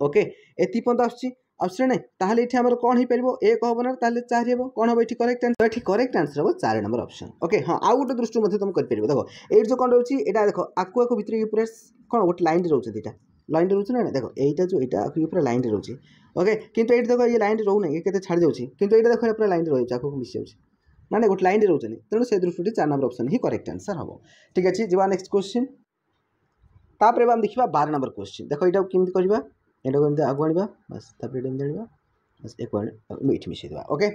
ଓକେ ଏତିକି ପର୍ଯ୍ୟନ୍ତ ଆସୁଛି ଆସୁଛି ନାହିଁ ତାହେଲେ ଏଠି ଆମର କ'ଣ ହେଇପାରିବ ଏକ ହେବ ନା ତାହେଲେ ଚାରି ହେବ କ'ଣ ହେବ ଏଠି କରେକ୍ଟ ଆନ୍ସର ଏଠି କରେକ୍ଟ ଆନ୍ସର ହେବ ଚାରି ନମ୍ବର ଅପସନ୍ ଓକେ ହଁ ଆଉ ଗୋଟେ ଦୃଷ୍ଟିରୁ ମଧ୍ୟ ତୁମେ କରିପାରିବ ଦେଖ ଏଇଠି ଯେଉଁ କ'ଣ ରହୁଛି ଏଇଟା ଦେଖ ଆକୁ ଆକୁ ଭିତରେ ପୁରା କ'ଣ ଗୋଟେ ଲାଇନ୍ ରହୁଛି ଦୁଇଟା লাইনটা রয়েছে না দেখো এইটা যে এটা আଖି উপরে লাইনটা রয়েছে ওকে কিন্তু এইটা দেখো এই লাইনটা রহুনি এ কেতে ছাড়ি যাচ্ছে কিন্তু এইটা দেখো পুরো লাইনটা রয়েছে আখକୁ মিশে যাচ্ছে মানে গোটে লাইনরে রয়েছে তেমন সেই দৃষ্টি চার নম্বর অপশন হি করেক্ট আনসার হব ঠিক আছে যা নেক্সট কোশ্চিন তাপরে আমি দেখিবা বার নম্বর কোশ্চিন দেখো এটা কেমি করা এটা এমনি আগুয়া আনবা বাস তাপরে এটা এমনি আনবা বাস এক এইটি মিশাই দেওয়া ওকে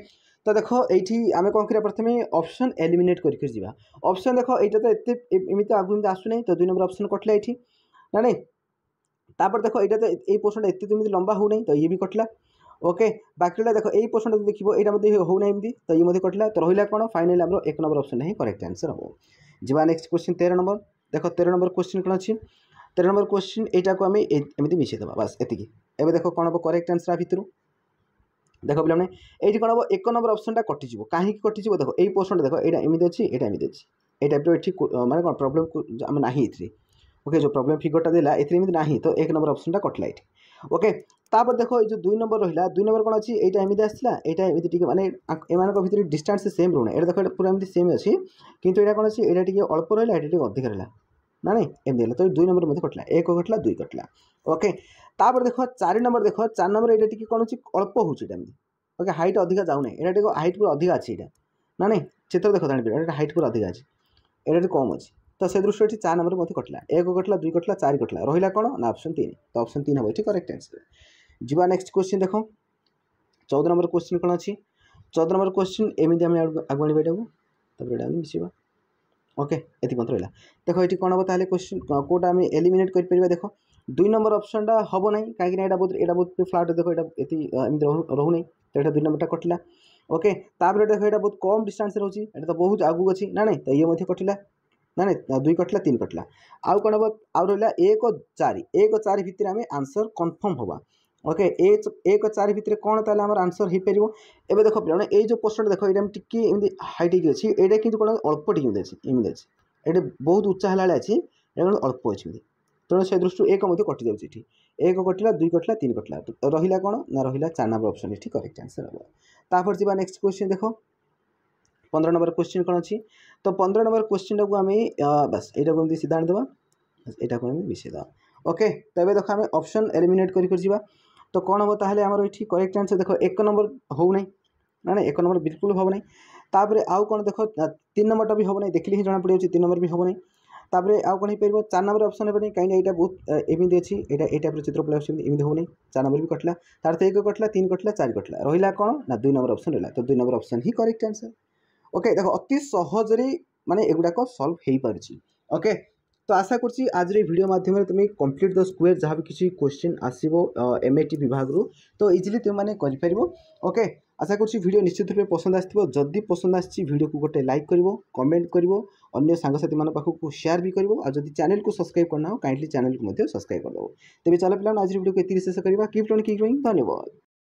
তো দেখো এইটি আমি কম করি প্রথমে অপশন এলিমিনেট করি যা অপশন দেখো এইটা তো এত এমনি আগুন এমনি আসু তো দুই নম্বর অপশন কটলে এইটি না নাই তারপর দেখো তো এই পোর্সনটা ଏତେ ଯେମିତି লম্বা হোক ତ ଇଏ ବି কটলা ওকে বাকিটা দেখো এই প্রশ্নটা দেখব এইটা মধ্যে হোক না এমনি তো ইয়ে কটলা তো রহিলা কোণ ফাইনালি আমার এক নম্বর অপশন হি করেক্ট আনসর হব যা নেক্সট কোশ্চিন তের নম্বর দেখো তের নম্বর কোশ্চিন কোণ অছি তের নম্বর কোশ্চিন এইটাকে আমি এমনি মিশাই দেবা বাস এতিকি এবার দেখো কোণ হব করেক্ট আনসর আ ভিতর দেখো পিলা মানে এইটি কোণ হব এক নম্বর অপশনটা কটিযোগ কাহি কটিযোগ দেখো এই প্রশ্নটা দেখো এইটা এমনি অছি এটা এমনি অছি এই টাইপর এটি মানে কোণ প্রবলেম আমি না এটি ओके जो प्रोब्लेम फिगरटा देला एथि ना तो एक नंबर अप्सन कट लाइट ओके তাপর দেখো এই যে দুই নম্বর রহিলা দুই নম্বর কোণ অছি এইটা এমিতি আসছিলা এইটা এমিতি টিকে মানে এমানক ভিতরে ডিস্টান্স সেম রহুনা এটা দেখো এটা পুরো এমিতি সেম অছি কিন্তু এটা কোণ অছি এটা টিকে অল্প রহিলা এটা টিকে অধিক রহিলা না নাই এমনি হল তো দুই নম্বর মধ্যে কটলা এক কটলা দুই কটলা ওকে তাপরে দেখো চারি নম্বর দেখো চার নম্বর এটা টিকে কোণ অছি অল্প হচ্ছে এটা এমনি ওকে হাইট অধিক যাও না এটা টিকে হাইট পুরো অধিক আছে এটা না নাই চিত্র দেখো জানিপার এটা হাইট পুরো অধিক আছে এটা টিকে কম আছে তো সেই দৃশ্যটি চার নম্বরের মধ্যে কটিলা এক কটিলা দুই কটিলা চারি কটিলা রহিলা কোণ না অপশন তিন তো অপশন তিন হব এটি করেক্ট আনসর যা নেক্সট কোশ্চিন দেখ চৌদ নম্বর কোশ্চিন কোণ অছি চৌদ নম্বর কোশ্চিন এমনি আমি আগুয়া আনবা এটা তারপরে এটা আমি মিশিবা ওকে এটি মতো রহিলা দেখ এটি কোণ হব তাহলে কোশ্চিন কোটা আমি এলিমিনেট করে পারিবা দেখ দুই নম্বর অপশনটা হব না কাইকি না এটা বহুত এটা বহুত ফ্লাট দেখো এটা এতে এমনি রহু নাই তো এটা দুই নম্বরটা কটিলা ওকে তাপরে দেখো এটা বহুত কম ডিষ্টান্স রয়েছে এটা তো বহুত আগুক অছি না নাই তো ইয়ে মধ্যে কটিলা ନା ନାଇଁ ଦୁଇ କଟଲା ତିନି କଟଲା ଆଉ କ'ଣ ହେବ ଆଉ ରହିଲା ଏକ ଚାରି ଏକ ଚାରି ଭିତରେ ଆମେ ଆନ୍ସର୍ କନଫର୍ମ ହେବା ওকে এক চারি ভিতরে কোণ তাহলে আমার আনসর হয়েপার এবার দেখো পিলা এই যে পোস্টটা দেখো এটা টিকি এমনি হাইট হয়ে অছি এটা কিন্তু কোণ অল্প টিকি এমনি আছে এমনি আছে এটা বহুত উচ্চা হল আছে এটা অল্প আছে তেমন সে দৃষ্টি এক মধ্যে কটি যাচ্ছে এটি এক কটিলা দুই কটিলা তিন কটিলা রহিলা কোণ না রহিলা চার নম্বর অপশন এটি করেক্ট আনসর হব তারপর যা নেক্সট কোশ্চেন দেখো ପନ୍ଦର ନମ୍ବର କୋଶ୍ଚିନ୍ କ'ଣ ଅଛି ତ ପନ୍ଦର ନମ୍ବର କୋଶ୍ଚିନ୍ଟାକୁ ଆମେ ବାସ୍ ଏଇଟାକୁ ଏମିତି ସିଧା ଆଣିଦେବା ଏଇଟାକୁ ଆମେ ମିଶାଇଦେବା ଓକେ ତ ଏବେ ଦେଖ ଆମେ ଅପସନ୍ ଏଲିମିନେଟ୍ କରି ଯିବା ତ କ'ଣ ହେବ ତାହେଲେ ଆମର ଏଠି କରେକ୍ଟ ଆନ୍ସର୍ ଦେଖ ଏକ ନମ୍ବର ହେଉନାହିଁ ନା ନା ଏକ ନମ୍ବର ବିଲକୁଲ ହେବ ନାହିଁ ତାପରେ ଆଉ କ'ଣ ଦେଖ ତିନି ନମ୍ବରଟା ବି ହେବ ନାହିଁ ଦେଖିଲେ ହିଁ ଜଣା ପଡ଼ିଯାଉଛି ତିନି ନମ୍ବର ବି ହେବ ନାହିଁ ତାପରେ ଆଉ କ'ଣ ହେଇପାରିବ ଚାରି ନମ୍ବର ଅପସନ୍ ହେବନି କାହିଁକି ଏଇଟା ବହୁତ ଏମିତି ଅଛି ଏଇଟା ଏଇ ଟାଇପ୍ର ଚିତ୍ର ପଳାଇ ଆସୁଛନ୍ତି ଏମିତି ହେଉନି ଚାରି ନମ୍ବର ବି କଟିଲା ତାର ତ ଏକ କଟିଲା ତିନି କଟିଲା ଚାରି କଟିଲା ରହିଲା କ'ଣ ନା ଦୁଇ ନମ୍ବର ଅପସନ୍ ରହିଲା ତ ଦୁଇ ନମ୍ବର ଅପସନ୍ ହିଁ କରେକ୍ଟ ଆନ୍ସର୍ ওকে দেখো অতি সহজরে মানে এগুড়াক সলভ হয়ে পারছি ওকে তো আশা করছি আজ এই ভিডিও মাধ্যমে তুমি কমপ্লিট দ স্কোয়ার যা কিছু কোশ্চিন আসব এমএটি বিভাগরু তো ইজিলি তুমি মানে করিপার ওকে আশা করছি ভিডিও নিশ্চিত রূপে পসন্দ আসব যদি পসন্দ আসছে ভিডিওকে গোটে লাইক করব কমেন্ট করব অন্য সাংসাথী মান পাখক সেয়ার বি করব আর যদি চ্যানেলকে সবসক্রাইব করনা কাইন্ডলি চ্যানেলকে মধ্যে সবসক্রাইব করদেব তেবে চলো পিলা আজ ভিডিওকে এত শেষ করা কিপ লর্নিং কিপ ধন্যবাদ